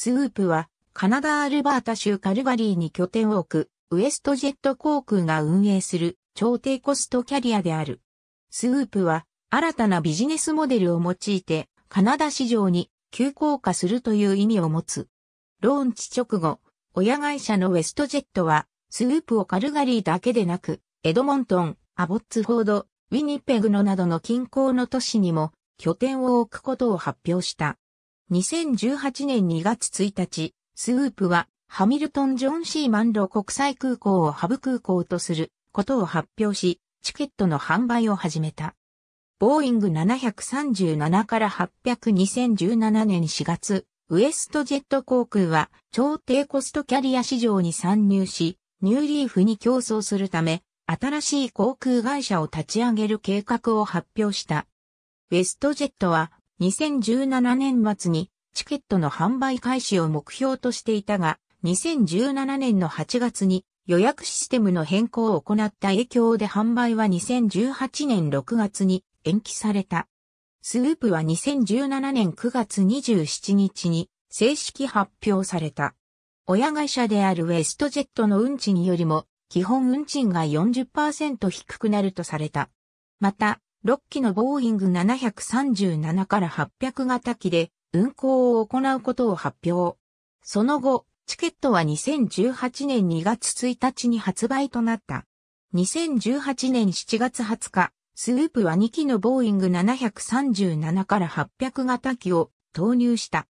スープは、カナダ・アルバータ州カルガリーに拠点を置く、ウエストジェット航空が運営する、超低コストキャリアである。スープは、新たなビジネスモデルを用いて、カナダ市場に急降下するという意味を持つ。ローンチ直後、親会社のウエストジェットは、スープをカルガリーだけでなく、エドモントン、アボッツフォード、ウィニペグのなどの近郊の都市にも拠点を置くことを発表した。2018年2月1日、スープは、ハミルトン・ジョン・シー・マンロー国際空港をハブ空港とすることを発表し、チケットの販売を始めた。ボーイング737から8002017年4月、ウエストジェット航空は超低コストキャリア市場に参入し、ニューリーフに競争するため、新しい航空会社を立ち上げる計画を発表した。ウエストジェットは2017年末にチケットの販売開始を目標としていたが、2017年の8月に予約システムの変更を行った影響で販売は2018年6月に延期された。スープは2017年9月27日に正式発表された。親会社であるウェストジェットの運賃よりも基本運賃が40%低くなるとされた。また、6機のボーイング737から800型機で運航を行うことを発表。その後、チケットは2018年2月1日に発売となった。2018年7月20日、スープは2機のボーイング737から800型機を投入した。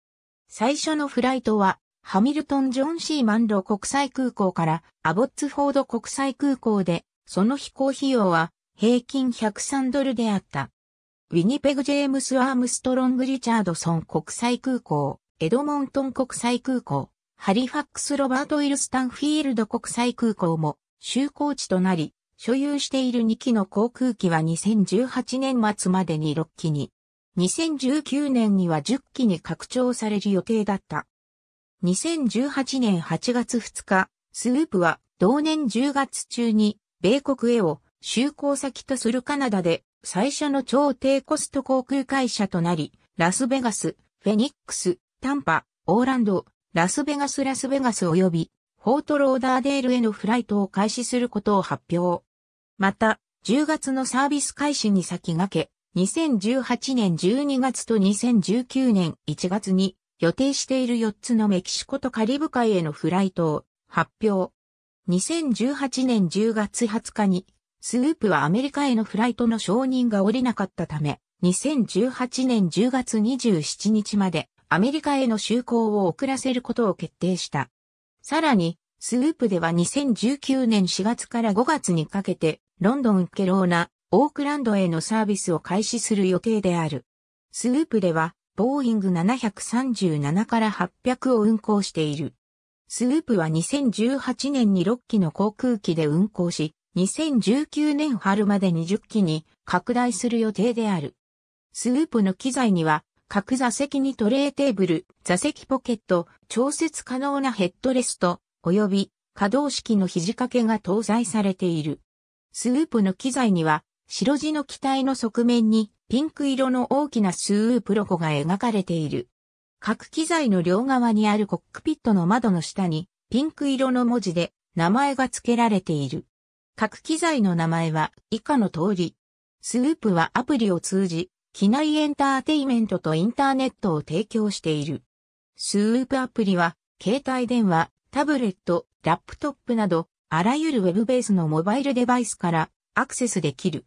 最初のフライトは、ハミルトン・ジョン・シーマンロー国際空港からアボッツフォード国際空港で、その飛行費用は平均103ドルであった。ウィニペグ・ジェームス・アームストロング・リチャードソン国際空港、エドモントン国際空港、ハリファックス・ロバート・イルスタンフィールド国際空港も就航地となり、所有している2機の航空機は2018年末までに6機に、2019年には10機に拡張される予定だった。2018年8月2日、スープは同年10月中に米国へを就航先とするカナダで最初の超低コスト航空会社となり、ラスベガス、フェニックス、タンパ、オーランド、ラスベガスラスベガス及び、フォートローダーデールへのフライトを開始することを発表。また、10月のサービス開始に先駆け、2018年12月と2019年1月に予定している4つのメキシコとカリブ海へのフライトを発表。2018年10月20日にスープはアメリカへのフライトの承認が下りなかったため、2018年10月27日までアメリカへの就航を遅らせることを決定した。さらに、スープでは2019年4月から5月にかけて、ロンドン・ケローナ、オークランドへのサービスを開始する予定である。スープでは、ボーイング737から800を運航している。スープは2018年に6機の航空機で運航し、2019年春まで20機に拡大する予定である。スープの機材には、各座席にトレーテーブル、座席ポケット、調節可能なヘッドレスト、及び可動式の肘掛けが搭載されている。スープの機材には、白地の機体の側面にピンク色の大きなスープロゴが描かれている。各機材の両側にあるコックピットの窓の下にピンク色の文字で名前が付けられている。各機材の名前は以下の通り。スープはアプリを通じ、機内エンターテイメントとインターネットを提供している。スープアプリは、携帯電話、タブレット、ラップトップなど、あらゆるウェブベースのモバイルデバイスからアクセスできる。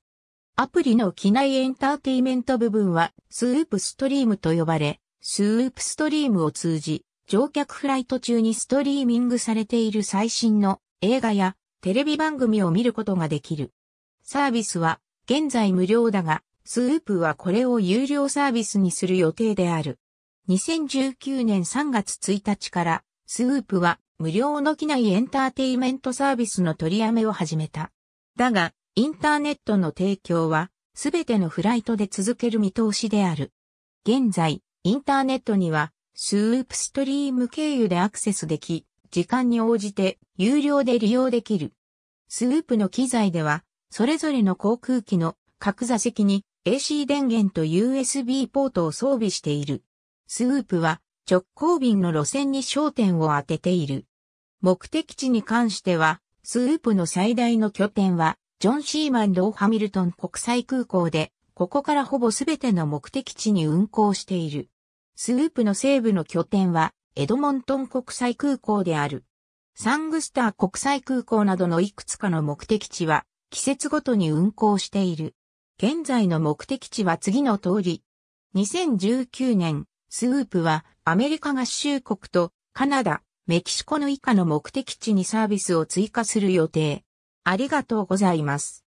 アプリの機内エンターテイメント部分は、スープストリームと呼ばれ、スープストリームを通じ、乗客フライト中にストリーミングされている最新の映画やテレビ番組を見ることができる。サービスは現在無料だが、スープはこれを有料サービスにする予定である。2019年3月1日から、スープは無料の機内エンターテイメントサービスの取りやめを始めた。だが、インターネットの提供は、すべてのフライトで続ける見通しである。現在、インターネットには、スープストリーム経由でアクセスでき、時間に応じて有料で利用できる。スープの機材では、それぞれの航空機の各座席に AC 電源と USB ポートを装備している。スープは直行便の路線に焦点を当てている。目的地に関しては、スープの最大の拠点は、ジョン・シーマン・ロー・ハミルトン国際空港で、ここからほぼすべての目的地に運航している。スープの西部の拠点は、エドモントン国際空港である。サングスター国際空港などのいくつかの目的地は季節ごとに運航している。現在の目的地は次の通り。2019年、スープはアメリカ合衆国とカナダ、メキシコの以下の目的地にサービスを追加する予定。ありがとうございます。